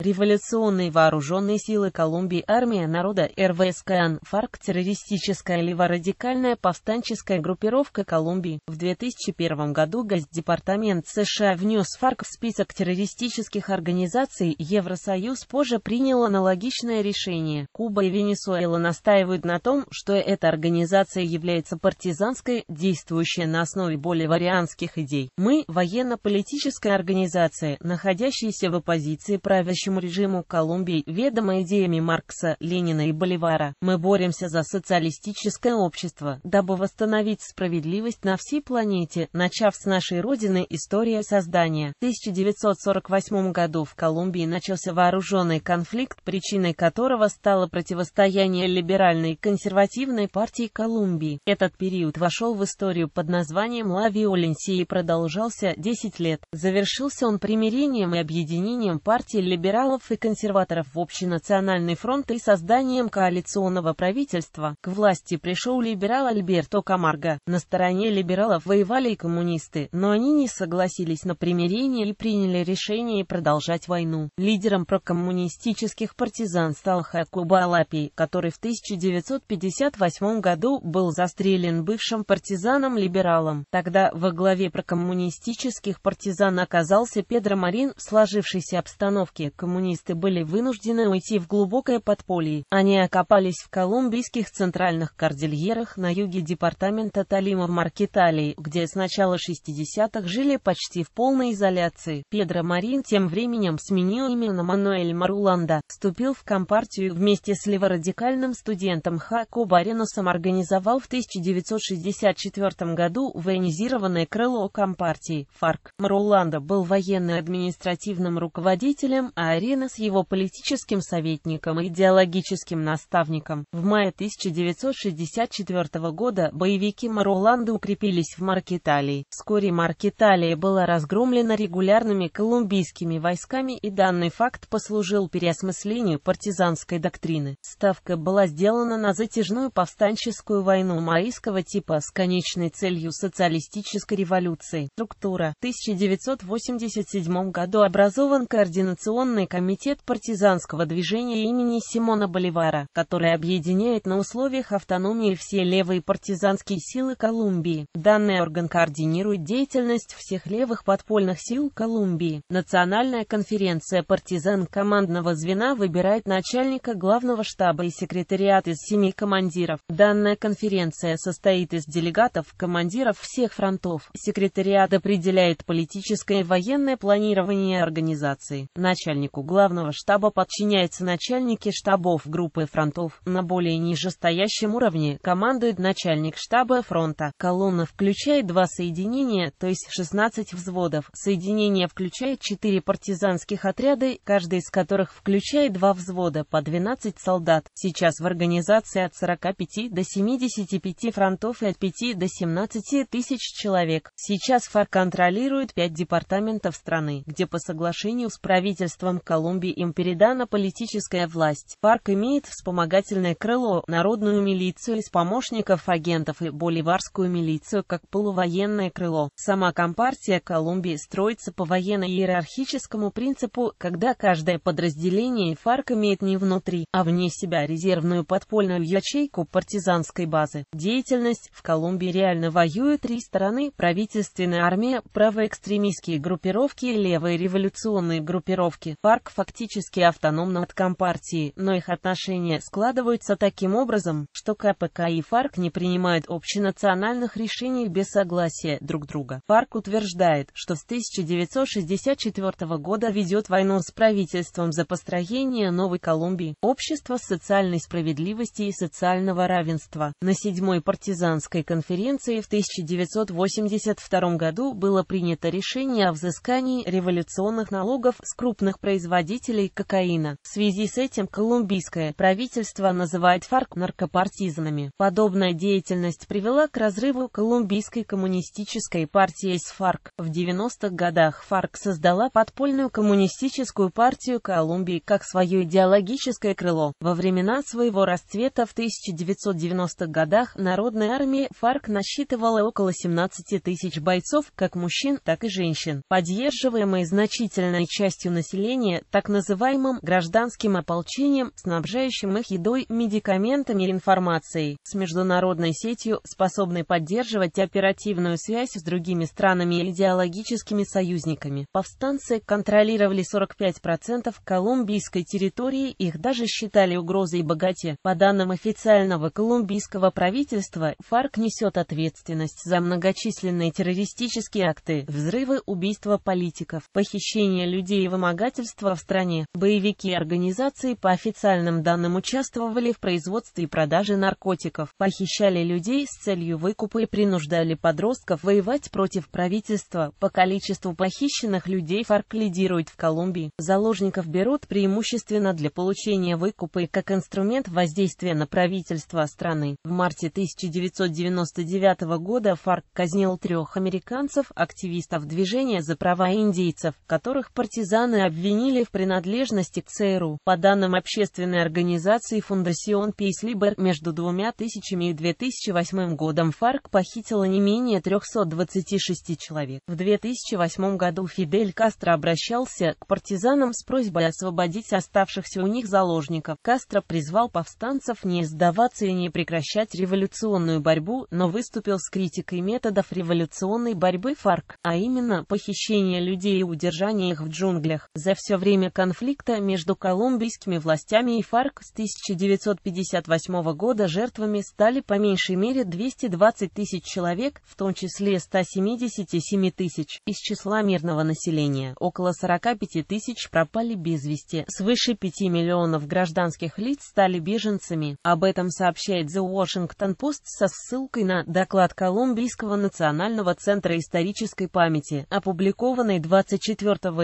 Революционные вооруженные силы Колумбии армия народа РВСКН ФАРК террористическая леворадикальная повстанческая группировка Колумбии. В 2001 году Госдепартамент США внес ФАРК в список террористических организаций. Евросоюз позже принял аналогичное решение. Куба и Венесуэла настаивают на том, что эта организация является партизанской, действующей на основе боливарианских идей. Мы – военно-политическая организация, находящаяся в оппозиции правящему правящему режиму Колумбии, ведомо идеями Маркса, Ленина и Боливара, мы боремся за социалистическое общество, дабы восстановить справедливость на всей планете, начав с нашей Родины история создания. В 1948 году в Колумбии начался вооруженный конфликт, причиной которого стало противостояние либеральной и консервативной партии Колумбии. Этот период вошел в историю под названием «Ла Виоленсия» и продолжался 10 лет. Завершился он примирением и объединением партии либеральной либералов и консерваторов в Общенациональный фронт и созданием коалиционного правительства. К власти пришел либерал Альберто Камарго. На стороне либералов воевали и коммунисты, но они не согласились на примирение и приняли решение продолжать войну. Лидером прокоммунистических партизан стал Хакуба Алапий, который в 1958 году был застрелен бывшим партизаном-либералом. Тогда во главе прокоммунистических партизан оказался Педро Марин в сложившейся обстановке коммунистических коммунисты были вынуждены уйти в глубокое подполье. Они окопались в колумбийских центральных кордильерах на юге департамента Талима в Маркеталии, где с начала 60-х жили почти в полной изоляции. Педро Марин тем временем сменил имя на Мануэль Маруланда, вступил в Компартию вместе с леворадикальным студентом Хако Баринусом организовал в 1964 году военизированное крыло Компартии, ФАРК. Маруланда был военно-административным руководителем, а Карина с его политическим советником и идеологическим наставником. В мае 1964 года боевики Маруланда укрепились в Маркиталии. Вскоре Маркиталия была разгромлена регулярными колумбийскими войсками и данный факт послужил переосмыслению партизанской доктрины. Ставка была сделана на затяжную повстанческую войну маистского типа с конечной целью социалистической революции. Структура. В 1987 году образован координационный комитет партизанского движения имени Симона Боливара, который объединяет на условиях автономии все левые партизанские силы Колумбии. Данный орган координирует деятельность всех левых подпольных сил Колумбии. Национальная конференция партизан командного звена выбирает начальника главного штаба и секретариат из семи командиров. Данная конференция состоит из делегатов, командиров всех фронтов. Секретариат определяет политическое и военное планирование организации. Начальнику начальнику главного штаба подчиняются начальники штабов группы фронтов. На более нижестоящем уровне командует начальник штаба фронта. Колонна включает два соединения, то есть 16 взводов. Соединение включает 4 партизанских отряда, каждый из которых включает два взвода по 12 солдат. Сейчас в организации от 45 до 75 фронтов и от 5 до 17 тысяч человек. Сейчас ФАР контролирует 5 департаментов страны, где по соглашению с правительством Колумбии им передана политическая власть. Парк имеет вспомогательное крыло, народную милицию из помощников агентов и боливарскую милицию как полувоенное крыло. Сама Компартия Колумбии строится по военно-иерархическому принципу, когда каждое подразделение ФАРК имеет не внутри, а вне себя резервную подпольную ячейку партизанской базы. Деятельность в Колумбии реально воюет три стороны: правительственная армия, правоэкстремистские группировки и левые революционные группировки. Компарк фактически автономна от Компартии, но их отношения складываются таким образом, что КПК и ФАРК не принимают общенациональных решений без согласия друг друга. ФАРК утверждает, что с 1964 года ведет войну с правительством за построение новой Колумбии, общества социальной справедливости и социального равенства. На седьмой партизанской конференции в 1982 году было принято решение о взыскании революционных налогов с крупных производителей производителей кокаина. В связи с этим колумбийское правительство называет ФАРК наркопартизанами. Подобная деятельность привела к разрыву колумбийской коммунистической партии с ФАРК. В 90-х годах ФАРК создала подпольную коммунистическую партию Колумбии как свое идеологическое крыло. Во времена своего расцвета в 1990-х годах народной армии ФАРК насчитывала около 17 тысяч бойцов, как мужчин, так и женщин. Поддерживаемые значительной частью населения, населения так называемым гражданским ополчением, снабжающим их едой, медикаментами и информацией, с международной сетью, способной поддерживать оперативную связь с другими странами и идеологическими союзниками. Повстанцы контролировали 45% колумбийской территории, их даже считали угрозой богате. По данным официального колумбийского правительства, ФАРК несет ответственность за многочисленные террористические акты, взрывы, убийства политиков, похищение людей и вымогательства производства в стране. Боевики организации по официальным данным участвовали в производстве и продаже наркотиков, похищали людей с целью выкупа и принуждали подростков воевать против правительства. По количеству похищенных людей ФАРК лидирует в Колумбии. Заложников берут преимущественно для получения выкупа и как инструмент воздействия на правительство страны. В марте 1999 года ФАРК казнил трех американцев, активистов движения за права индейцев, которых партизаны обвинили обвинили в принадлежности к ЦРУ. По данным общественной организации Фундасион Пейслибер, между 2000 и 2008 годом ФАРК похитила не менее 326 человек. В 2008 году Фидель Кастро обращался к партизанам с просьбой освободить оставшихся у них заложников. Кастро призвал повстанцев не сдаваться и не прекращать революционную борьбу, но выступил с критикой методов революционной борьбы ФАРК, а именно похищение людей и удержание их в джунглях. За все время конфликта между колумбийскими властями и ФАРК с 1958 года жертвами стали по меньшей мере 220 тысяч человек, в том числе 177 тысяч из числа мирного населения. Около 45 тысяч пропали без вести. Свыше 5 миллионов гражданских лиц стали беженцами. Об этом сообщает The Washington Post со ссылкой на доклад Колумбийского национального центра исторической памяти, опубликованный 24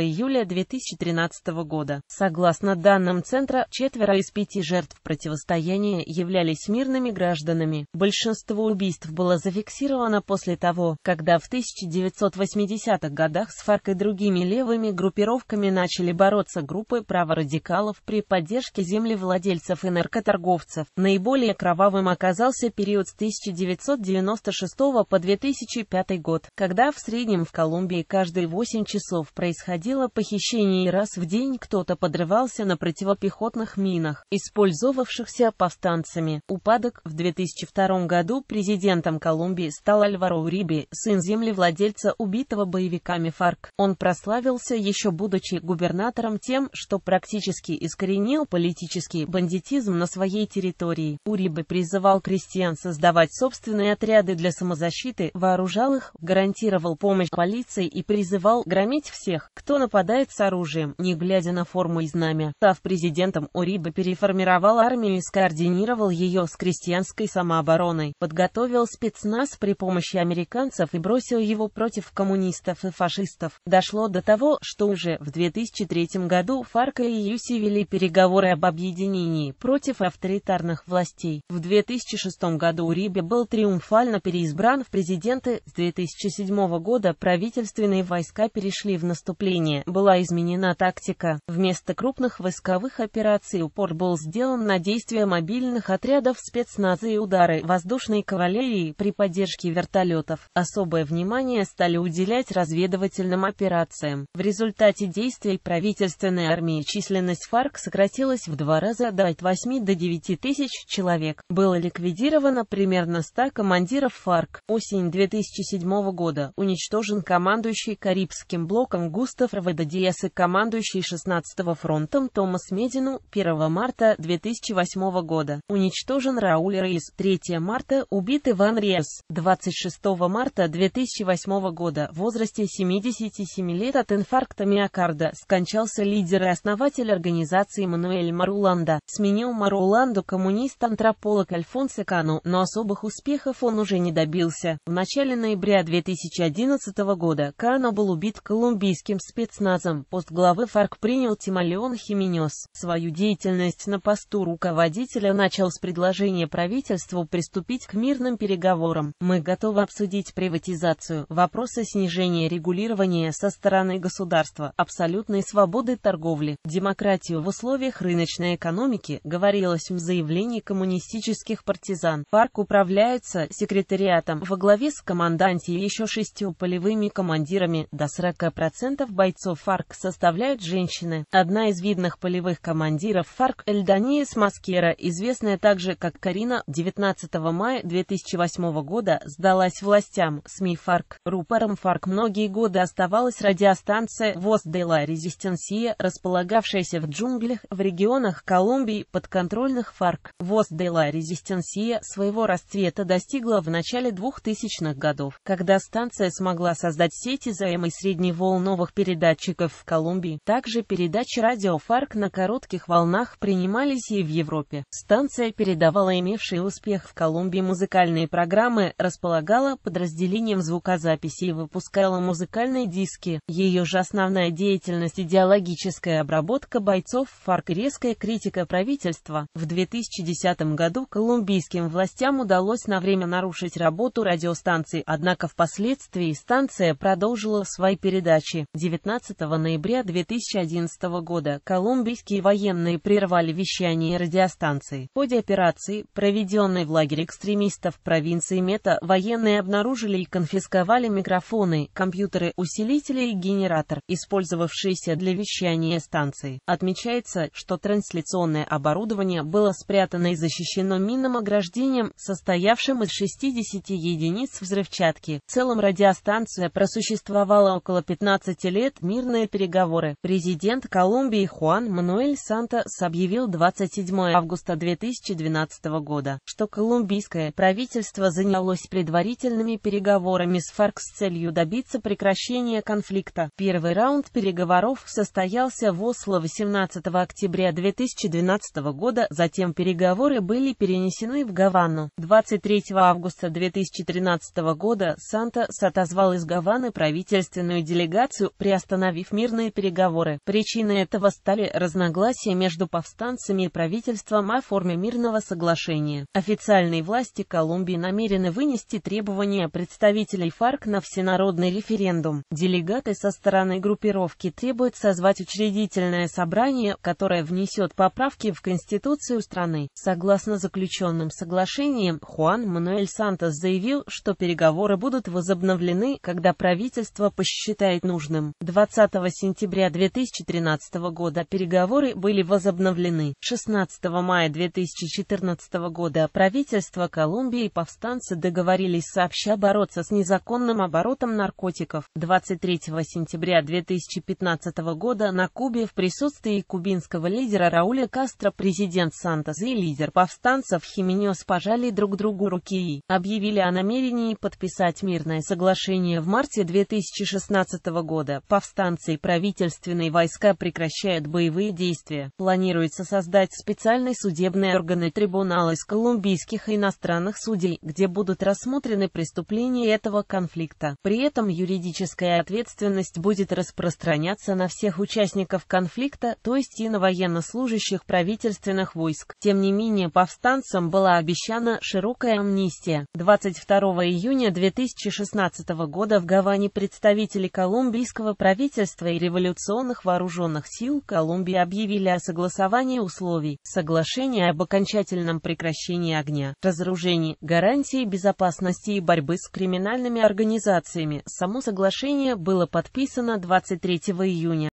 июля 2013 2015 года. Согласно данным Центра, четверо из пяти жертв противостояния являлись мирными гражданами. Большинство убийств было зафиксировано после того, когда в 1980-х годах с ФАРК и другими левыми группировками начали бороться группы праворадикалов при поддержке землевладельцев и наркоторговцев. Наиболее кровавым оказался период с 1996 по 2005 год, когда в среднем в Колумбии каждые 8 часов происходило похищение и раз в день кто-то подрывался на противопехотных минах, использовавшихся повстанцами. Упадок в 2002 году президентом Колумбии стал Альваро Уриби, сын землевладельца убитого боевиками ФАРК. Он прославился еще будучи губернатором тем, что практически искоренил политический бандитизм на своей территории. Урибе призывал крестьян создавать собственные отряды для самозащиты, вооружал их, гарантировал помощь полиции и призывал громить всех, кто нападает с оружием не глядя на форму и знамя. Став президентом, Уриба переформировал армию и скоординировал ее с крестьянской самообороной, подготовил спецназ при помощи американцев и бросил его против коммунистов и фашистов. Дошло до того, что уже в 2003 году Фарка и Юси вели переговоры об объединении против авторитарных властей. В 2006 году Урибе был триумфально переизбран в президенты. С 2007 года правительственные войска перешли в наступление. Была изменена тактика. Вместо крупных войсковых операций упор был сделан на действия мобильных отрядов спецназа и удары воздушной кавалерии при поддержке вертолетов. Особое внимание стали уделять разведывательным операциям. В результате действий правительственной армии численность ФАРК сократилась в два раза до от 8 до 9 тысяч человек. Было ликвидировано примерно 100 командиров ФАРК. Осень 2007 года уничтожен командующий Карибским блоком Густав Раведадиес и командующий командующий 16-го фронтом Томас Медину 1 марта 2008 года. Уничтожен Рауль Рейс. 3 марта убит Иван Рейс. 26 марта 2008 года в возрасте 77 лет от инфаркта миокарда скончался лидер и основатель организации Мануэль Маруланда. Сменил Маруланду коммунист-антрополог Альфонсо Кану, но особых успехов он уже не добился. В начале ноября 2011 года Кано был убит колумбийским спецназом. Пост главы Фарк принял Тимолеон Хименес. Свою деятельность на посту руководителя начал с предложения правительству приступить к мирным переговорам. Мы готовы обсудить приватизацию, вопросы снижения регулирования со стороны государства, абсолютной свободы торговли, демократию в условиях рыночной экономики, говорилось в заявлении коммунистических партизан. Парк управляется секретариатом во главе с командантией еще шестью полевыми командирами, до 40% бойцов ФАРК составляют приезжают женщины. Одна из видных полевых командиров ФАРК Эльданиес Маскера, известная также как Карина, 19 мая 2008 года сдалась властям. СМИ ФАРК. Рупором ФАРК многие годы оставалась радиостанция ВОЗ Дела Резистенсия, располагавшаяся в джунглях в регионах Колумбии подконтрольных ФАРК. ВОЗ Дела Резистенсия своего расцвета достигла в начале 2000-х годов, когда станция смогла создать сети займы новых передатчиков в Колумбии. Также передачи радио ФАРК на коротких волнах принимались и в Европе. Станция передавала имевшие успех в Колумбии музыкальные программы, располагала подразделением звукозаписи и выпускала музыкальные диски. Ее же основная деятельность – идеологическая обработка бойцов, фарк резкая критика правительства. В 2010 году колумбийским властям удалось на время нарушить работу радиостанции, однако впоследствии станция продолжила свои передачи. 19 ноября 2000 2011 года колумбийские военные прервали вещание радиостанции. В ходе операции, проведенной в лагере экстремистов провинции Мета, военные обнаружили и конфисковали микрофоны, компьютеры, усилители и генератор, использовавшиеся для вещания станции. Отмечается, что трансляционное оборудование было спрятано и защищено минным ограждением, состоявшим из 60 единиц взрывчатки. В целом радиостанция просуществовала около 15 лет мирные переговоры, Президент Колумбии Хуан Мануэль Сантос объявил 27 августа 2012 года, что колумбийское правительство занялось предварительными переговорами с ФАРК с целью добиться прекращения конфликта. Первый раунд переговоров состоялся в Осло 18 октября 2012 года, затем переговоры были перенесены в Гавану. 23 августа 2013 года Сантос отозвал из Гаваны правительственную делегацию, приостановив мирные переговоры переговоры. Причиной этого стали разногласия между повстанцами и правительством о форме мирного соглашения. Официальные власти Колумбии намерены вынести требования представителей ФАРК на всенародный референдум. Делегаты со стороны группировки требуют созвать учредительное собрание, которое внесет поправки в Конституцию страны. Согласно заключенным соглашениям, Хуан Мануэль Сантос заявил, что переговоры будут возобновлены, когда правительство посчитает нужным. 20 сентября 2013 года переговоры были возобновлены. 16 мая 2014 года правительство Колумбии и повстанцы договорились сообща бороться с незаконным оборотом наркотиков. 23 сентября 2015 года на Кубе в присутствии кубинского лидера Рауля Кастро президент Сантос и лидер повстанцев Хименес пожали друг другу руки и объявили о намерении подписать мирное соглашение в марте 2016 года. Повстанцы и правительство Отечественной войска прекращают боевые действия. Планируется создать специальный судебный орган и трибунал из колумбийских и иностранных судей, где будут рассмотрены преступления этого конфликта. При этом юридическая ответственность будет распространяться на всех участников конфликта, то есть и на военнослужащих правительственных войск. Тем не менее, повстанцам была обещана широкая амнистия. 22 июня 2016 года в Гаване представители колумбийского правительства и революционных Коалиционных вооруженных сил Колумбии объявили о согласовании условий, соглашения об окончательном прекращении огня, разоружении, гарантии безопасности и борьбы с криминальными организациями. Само соглашение было подписано 23 июня.